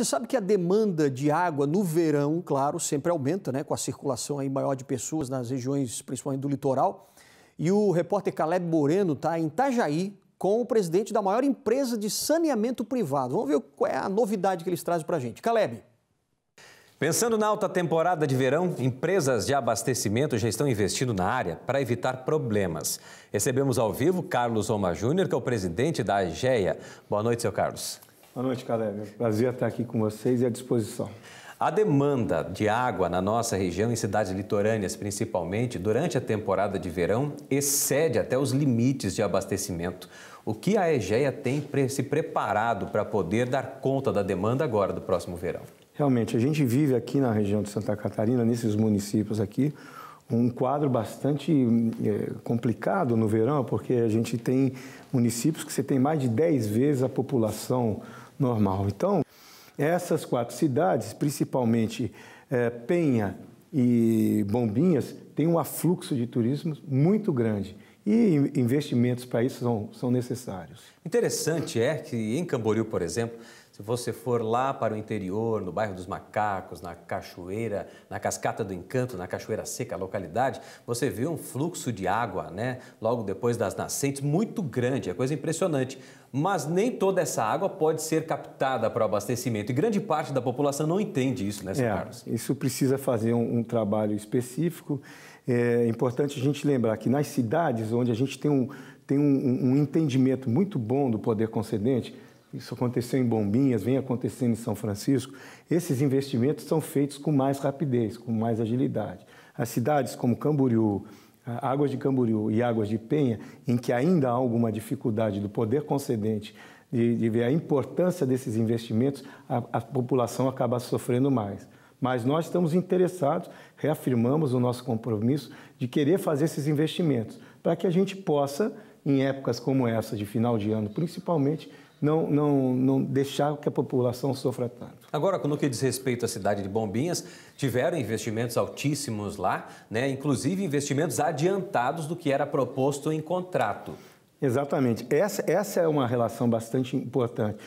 Você sabe que a demanda de água no verão, claro, sempre aumenta, né? Com a circulação aí maior de pessoas nas regiões, principalmente do litoral. E o repórter Caleb Moreno está em Itajaí com o presidente da maior empresa de saneamento privado. Vamos ver qual é a novidade que eles trazem para a gente. Caleb. Pensando na alta temporada de verão, empresas de abastecimento já estão investindo na área para evitar problemas. Recebemos ao vivo Carlos Roma Júnior, que é o presidente da AGEA. Boa noite, seu Carlos. Boa noite, Caleb. prazer estar aqui com vocês e à disposição. A demanda de água na nossa região, em cidades litorâneas principalmente, durante a temporada de verão, excede até os limites de abastecimento. O que a EGEA tem se preparado para poder dar conta da demanda agora do próximo verão? Realmente, a gente vive aqui na região de Santa Catarina, nesses municípios aqui, um quadro bastante é, complicado no verão, porque a gente tem municípios que você tem mais de 10 vezes a população normal. Então, essas quatro cidades, principalmente é, Penha e Bombinhas, têm um afluxo de turismo muito grande. E investimentos para isso são, são necessários. Interessante é que em Camboriú, por exemplo, se você for lá para o interior, no bairro dos Macacos, na Cachoeira, na Cascata do Encanto, na Cachoeira Seca, a localidade, você vê um fluxo de água, né? Logo depois das nascentes, muito grande, é coisa impressionante. Mas nem toda essa água pode ser captada para o abastecimento. E grande parte da população não entende isso, né, é, Carlos? Isso precisa fazer um, um trabalho específico. É, é importante a gente lembrar que nas cidades onde a gente tem um, tem um, um entendimento muito bom do poder concedente, isso aconteceu em Bombinhas, vem acontecendo em São Francisco. Esses investimentos são feitos com mais rapidez, com mais agilidade. As cidades como Camboriú, Águas de Camboriú e Águas de Penha, em que ainda há alguma dificuldade do poder concedente de, de ver a importância desses investimentos, a, a população acaba sofrendo mais. Mas nós estamos interessados, reafirmamos o nosso compromisso de querer fazer esses investimentos, para que a gente possa, em épocas como essa de final de ano, principalmente, não, não, não deixar que a população sofra tanto. Agora, no que diz respeito à cidade de Bombinhas, tiveram investimentos altíssimos lá, né? inclusive investimentos adiantados do que era proposto em contrato. Exatamente. Essa, essa é uma relação bastante importante.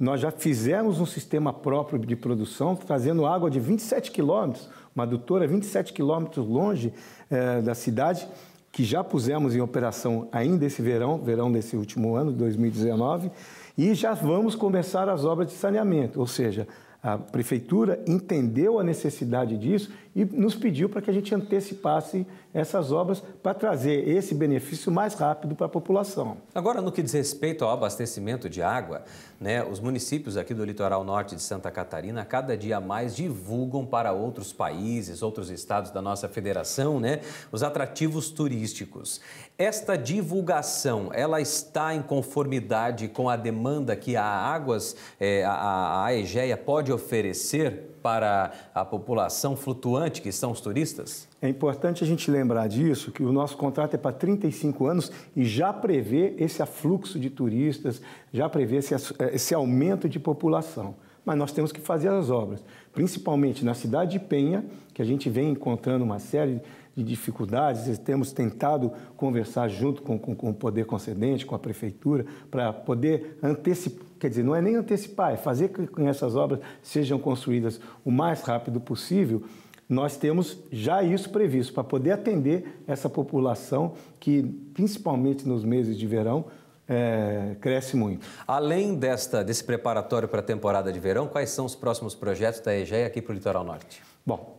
Nós já fizemos um sistema próprio de produção, fazendo água de 27 quilômetros, uma adutora 27 quilômetros longe eh, da cidade, que já pusemos em operação ainda esse verão, verão desse último ano, 2019 e já vamos começar as obras de saneamento, ou seja, a prefeitura entendeu a necessidade disso e nos pediu para que a gente antecipasse essas obras para trazer esse benefício mais rápido para a população. Agora, no que diz respeito ao abastecimento de água, né, os municípios aqui do litoral norte de Santa Catarina cada dia mais divulgam para outros países, outros estados da nossa federação, né, os atrativos turísticos. Esta divulgação, ela está em conformidade com a demanda que a Águas, é, a, a EGEA pode oferecer para a população flutuante que são os turistas? É importante a gente lembrar disso, que o nosso contrato é para 35 anos e já prevê esse afluxo de turistas, já prevê esse, esse aumento de população mas nós temos que fazer as obras. Principalmente na cidade de Penha, que a gente vem encontrando uma série de dificuldades, temos tentado conversar junto com, com, com o poder concedente, com a prefeitura, para poder antecipar, quer dizer, não é nem antecipar, é fazer que essas obras sejam construídas o mais rápido possível, nós temos já isso previsto para poder atender essa população que, principalmente nos meses de verão, é, cresce muito. Além desta, desse preparatório para a temporada de verão, quais são os próximos projetos da EGEA aqui para o Litoral Norte? Bom,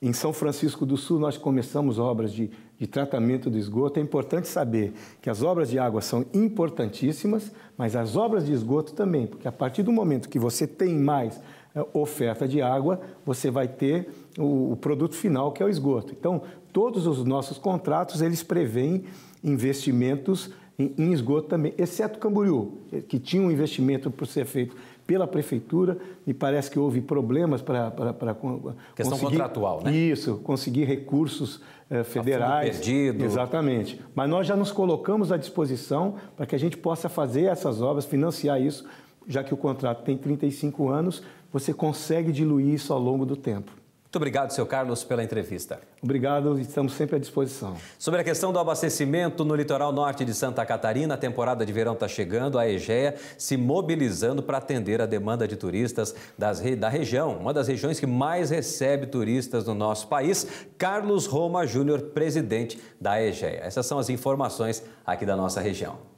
em São Francisco do Sul nós começamos obras de, de tratamento do esgoto. É importante saber que as obras de água são importantíssimas, mas as obras de esgoto também, porque a partir do momento que você tem mais oferta de água, você vai ter o, o produto final, que é o esgoto. Então, todos os nossos contratos, eles prevêem investimentos em, em esgoto também, exceto Camboriú, que tinha um investimento para ser feito pela prefeitura. Me parece que houve problemas para. Questão conseguir, contratual, né? Isso, conseguir recursos eh, tá federais. perdido. Exatamente. Mas nós já nos colocamos à disposição para que a gente possa fazer essas obras, financiar isso, já que o contrato tem 35 anos você consegue diluir isso ao longo do tempo. Muito obrigado, seu Carlos, pela entrevista. Obrigado, estamos sempre à disposição. Sobre a questão do abastecimento no litoral norte de Santa Catarina, a temporada de verão está chegando, a EGEA se mobilizando para atender a demanda de turistas das, da região, uma das regiões que mais recebe turistas no nosso país. Carlos Roma Júnior, presidente da EGEA. Essas são as informações aqui da nossa região.